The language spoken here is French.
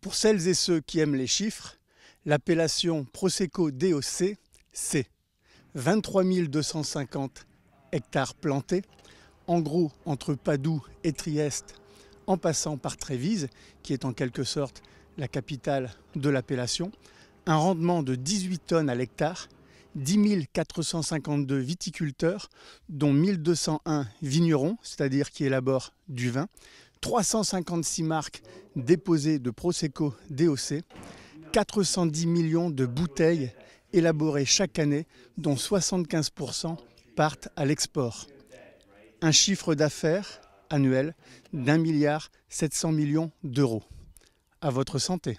Pour celles et ceux qui aiment les chiffres, l'appellation Prosecco DOC, c'est 23 250 hectares plantés, en gros entre Padoue et Trieste, en passant par Trévise, qui est en quelque sorte la capitale de l'appellation, un rendement de 18 tonnes à l'hectare, 10 452 viticulteurs, dont 1201 vignerons, c'est-à-dire qui élaborent du vin, 356 marques déposées de Prosecco DOC, 410 millions de bouteilles élaborées chaque année, dont 75% partent à l'export. Un chiffre d'affaires annuel d'un milliard 700 millions d'euros. À votre santé.